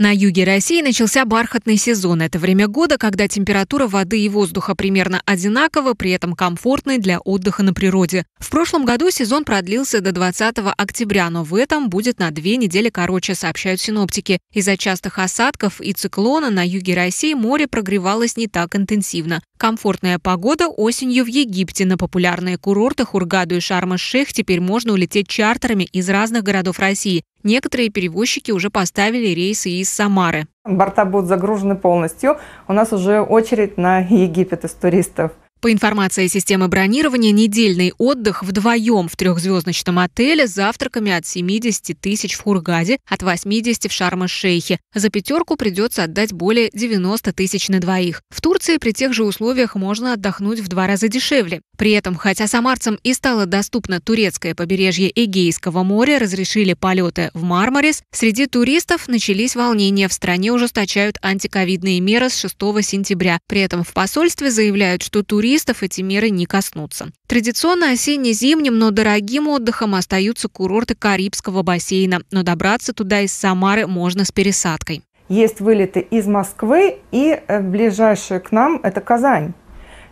На юге России начался бархатный сезон. Это время года, когда температура воды и воздуха примерно одинакова, при этом комфортной для отдыха на природе. В прошлом году сезон продлился до 20 октября, но в этом будет на две недели короче, сообщают синоптики. Из-за частых осадков и циклона на юге России море прогревалось не так интенсивно. Комфортная погода осенью в Египте. На популярные курорты Хургаду и Шарм-эш-Шейх теперь можно улететь чартерами из разных городов России. Некоторые перевозчики уже поставили рейсы из Самары. Борта будут загружены полностью. У нас уже очередь на Египет из туристов. По информации системы бронирования, недельный отдых вдвоем в трехзвездочном отеле с завтраками от 70 тысяч в Хургаде, от 80 в шарма эш шейхе За пятерку придется отдать более 90 тысяч на двоих. В Турции при тех же условиях можно отдохнуть в два раза дешевле. При этом, хотя самарцам и стало доступно турецкое побережье Эгейского моря, разрешили полеты в Мармарис, среди туристов начались волнения. В стране ужесточают антиковидные меры с 6 сентября. При этом в посольстве заявляют, что туристов эти меры не коснутся. Традиционно осенне-зимним, но дорогим отдыхом остаются курорты Карибского бассейна. Но добраться туда из Самары можно с пересадкой. Есть вылеты из Москвы и э, ближайшие к нам – это Казань.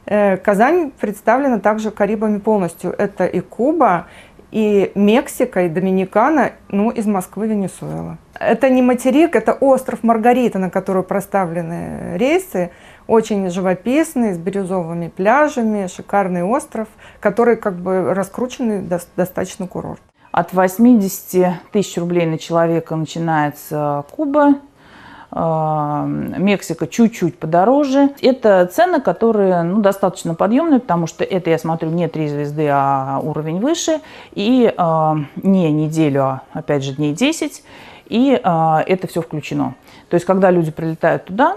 Э, Казань представлена также Карибами полностью. Это и Куба, и Мексика, и Доминикана, ну, из Москвы Венесуэла. Это не материк, это остров Маргарита, на который проставлены рейсы. Очень живописный, с бирюзовыми пляжами, шикарный остров, который как бы раскрученный достаточно курорт. От 80 тысяч рублей на человека начинается Куба, Эм, Мексика чуть-чуть подороже. Это цены, которые ну, достаточно подъемные, потому что это, я смотрю, не три звезды, а уровень выше. И э, не неделю, а опять же дней 10. И э, это все включено. То есть, когда люди прилетают туда,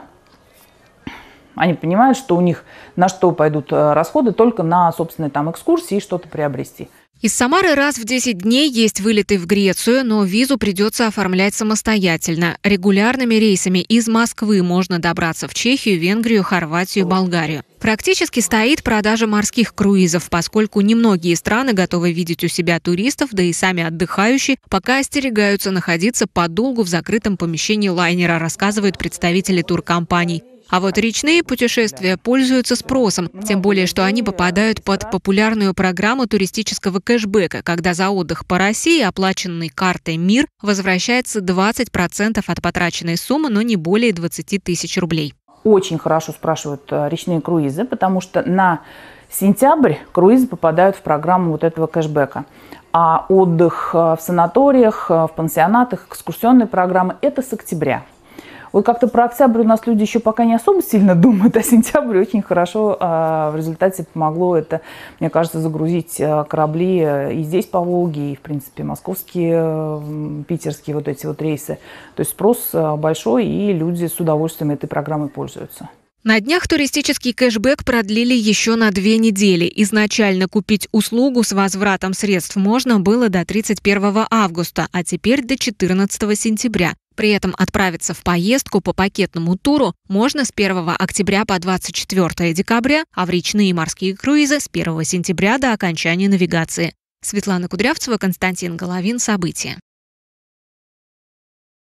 они понимают, что у них на что пойдут э, расходы, только на собственные там экскурсии и что-то приобрести. Из Самары раз в 10 дней есть вылеты в Грецию, но визу придется оформлять самостоятельно. Регулярными рейсами из Москвы можно добраться в Чехию, Венгрию, Хорватию, Болгарию. Практически стоит продажа морских круизов, поскольку немногие страны готовы видеть у себя туристов, да и сами отдыхающие, пока остерегаются находиться подолгу в закрытом помещении лайнера, рассказывают представители туркомпаний. А вот речные путешествия пользуются спросом, тем более, что они попадают под популярную программу туристического кэшбэка, когда за отдых по России, оплаченный картой МИР, возвращается 20% от потраченной суммы, но не более 20 тысяч рублей. Очень хорошо спрашивают э, речные круизы, потому что на сентябрь круизы попадают в программу вот этого кэшбэка. А отдых э, в санаториях, э, в пансионатах, экскурсионные программы – это с октября. Вот как-то про октябрь у нас люди еще пока не особо сильно думают, а сентябрь очень хорошо а, в результате помогло это, мне кажется, загрузить а, корабли э, и здесь по Волге, и, в принципе, московские, э, питерские вот эти вот рейсы. То есть спрос э, большой, и люди с удовольствием этой программой пользуются. На днях туристический кэшбэк продлили еще на две недели. Изначально купить услугу с возвратом средств можно было до 31 августа, а теперь до 14 сентября. При этом отправиться в поездку по пакетному туру можно с 1 октября по 24 декабря, а в речные и морские круизы с 1 сентября до окончания навигации. Светлана Кудрявцева, Константин Головин. События.